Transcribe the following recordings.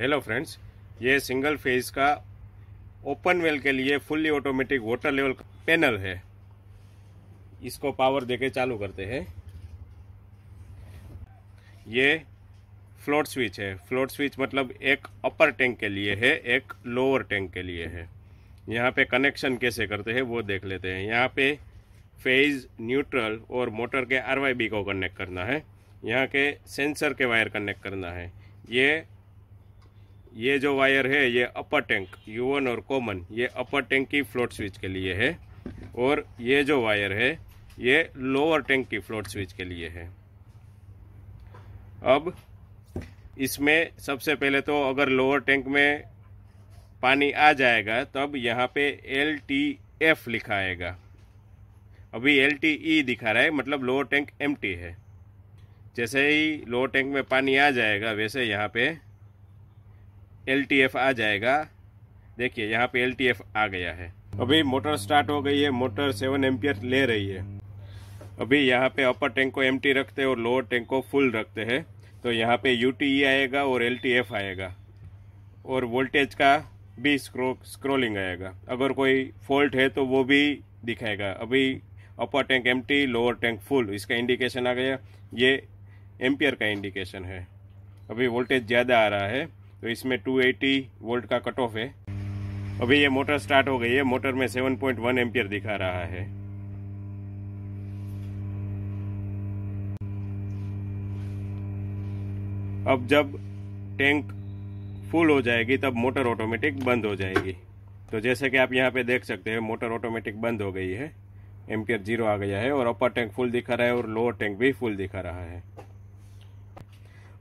hello friends ये single phase का open well के लिए fully automatic water level panel है इसको पावर देके चालू करते हैं ये फ्लोट स्विच है फ्लोट स्विच मतलब एक अपर टैंक के लिए है एक लोअर टैंक के लिए है यहाँ पे कनेक्शन कैसे करते हैं वो देख लेते हैं यहाँ पे फेज न्यूट्रल और मोटर के आर को कनेक्ट करना है यहाँ के सेंसर के वायर कनेक्ट करना है ये ये जो वायर है ये अपर टैंक यूवन और कॉमन ये अपर टैंक की फ्लोट स्विच के लिए है और ये जो वायर है ये लोअर टैंक की फ्लोट स्विच के लिए है अब इसमें सबसे पहले तो अगर लोअर टैंक में पानी आ जाएगा तब यहाँ पे एल टी एफ लिखा आएगा अभी एल टी ई दिखा रहा है मतलब लोअर टैंक एम है जैसे ही लोअर टैंक में पानी आ जाएगा वैसे यहाँ पे एल आ जाएगा देखिए यहाँ पे एल आ गया है अभी मोटर स्टार्ट हो गई है मोटर सेवन एम्पियर ले रही है अभी यहाँ पे अपर टैंक को एम रखते हैं और लोअर टैंक को फुल रखते हैं तो यहाँ पे यू e आएगा और एल आएगा और वोल्टेज का भी स्क्रो स्क्रोलिंग आएगा अगर कोई फॉल्ट है तो वो भी दिखाएगा अभी अपर टैंक एम लोअर टैंक फुल इसका इंडिकेशन आ गया ये एम्पियर का इंडिकेशन है अभी वोल्टेज ज़्यादा आ रहा है तो इसमें 280 वोल्ट का कट ऑफ है अभी ये मोटर स्टार्ट हो गई है मोटर में 7.1 पॉइंट दिखा रहा है अब जब टैंक फुल हो जाएगी तब मोटर ऑटोमेटिक बंद हो जाएगी तो जैसे कि आप यहाँ पे देख सकते हैं मोटर ऑटोमेटिक बंद हो गई है एम्पियर जीरो आ गया है और अपर टैंक फुल दिखा रहा है और लोअर टैंक भी फुल दिखा रहा है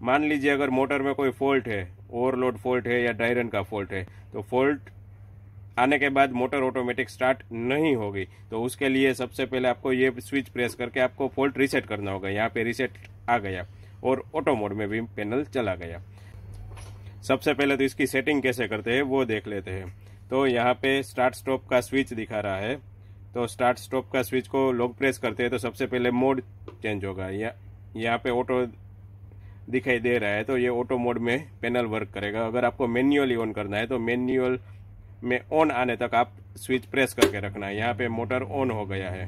मान लीजिए अगर मोटर में कोई फॉल्ट है ओवरलोड फॉल्ट है या ड्राई रन का फॉल्ट है तो फॉल्ट आने के बाद मोटर ऑटोमेटिक स्टार्ट नहीं होगी तो उसके लिए सबसे पहले आपको ये स्विच प्रेस करके आपको फॉल्ट रीसेट करना होगा यहाँ पे रीसेट आ गया और ऑटो मोड में भी पैनल चला गया सबसे पहले तो इसकी सेटिंग कैसे करते हैं वो देख लेते हैं तो यहाँ पे स्टार्ट स्टॉप का स्विच दिखा रहा है तो स्टार्ट स्टॉप का स्विच को लोग प्रेस करते हैं तो सबसे पहले मोड चेंज होगा या यहाँ पे ऑटो दिखाई दे रहा है तो ये ऑटो मोड में पैनल वर्क करेगा अगर आपको मैन्युअली ऑन करना है तो मैन्युअल में ऑन आने तक आप स्विच प्रेस करके रखना है यहाँ पे मोटर ऑन हो गया है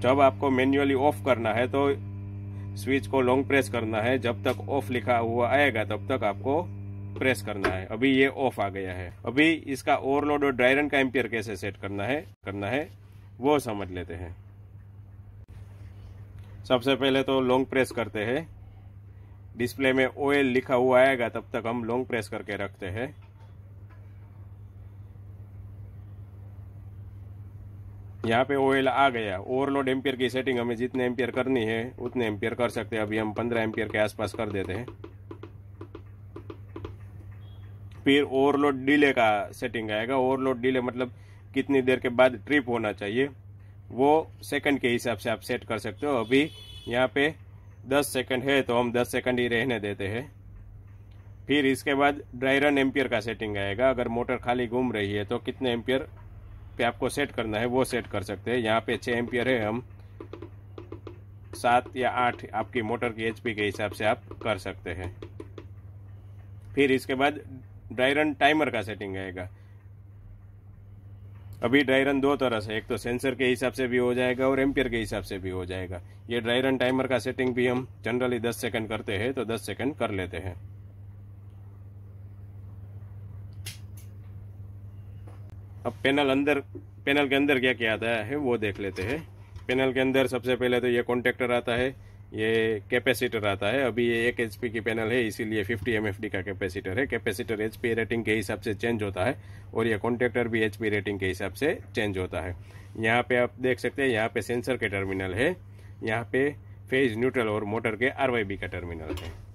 जब आपको मैन्युअली ऑफ करना है तो स्विच को लॉन्ग प्रेस करना है जब तक ऑफ लिखा हुआ आएगा तब तक आपको प्रेस करना है अभी ये ऑफ आ गया है अभी इसका ओवरलोड और ड्राई का एम्पियर कैसे सेट करना है करना है वो समझ लेते हैं सबसे पहले तो लॉन्ग प्रेस करते हैं डिस्प्ले में ओ लिखा हुआ आएगा तब तक हम लॉन्ग प्रेस करके रखते हैं यहाँ पे ओएल आ गया ओवरलोड एम्पियर की सेटिंग हमें जितने एम्पियर करनी है उतने एम्पियर कर सकते हैं अभी हम 15 एम्पियर के आसपास कर देते हैं फिर ओवरलोड डिले का सेटिंग आएगा ओवरलोड डिले मतलब कितनी देर के बाद ट्रिप होना चाहिए वो सेकंड के हिसाब से आप सेट कर सकते हो अभी यहाँ पे दस सेकंड है तो हम दस सेकंड ही रहने देते हैं फिर इसके बाद ड्राई रन एम्पियर का सेटिंग आएगा अगर मोटर खाली घूम रही है तो कितने एम्पियर पे आपको सेट करना है वो सेट कर सकते हैं यहाँ पे छः एम्पियर है हम सात या आठ आपकी मोटर की एचपी के हिसाब से आप कर सकते हैं फिर इसके बाद ड्राई रन टाइमर का सेटिंग आएगा अभी ड्राई रन दो तरह से एक तो सेंसर के हिसाब से भी हो जाएगा और एम्पियर के हिसाब से भी हो जाएगा ये ड्राई रन टाइमर का सेटिंग भी हम जनरली 10 सेकंड करते हैं तो 10 सेकंड कर लेते हैं अब पैनल अंदर पैनल के अंदर क्या क्या आता है वो देख लेते हैं पैनल के अंदर सबसे पहले तो ये कॉन्टेक्टर आता है ये कैपेसिटर आता है अभी ये एक एच की पैनल है इसीलिए 50 एम का कैपेसिटर है कैपेसिटर एच रेटिंग के हिसाब से चेंज होता है और ये कॉन्टेक्टर भी एच रेटिंग के हिसाब से चेंज होता है यहाँ पे आप देख सकते हैं यहाँ पे सेंसर के टर्मिनल है यहाँ पे फेज न्यूट्रल और मोटर के आर का टर्मिनल है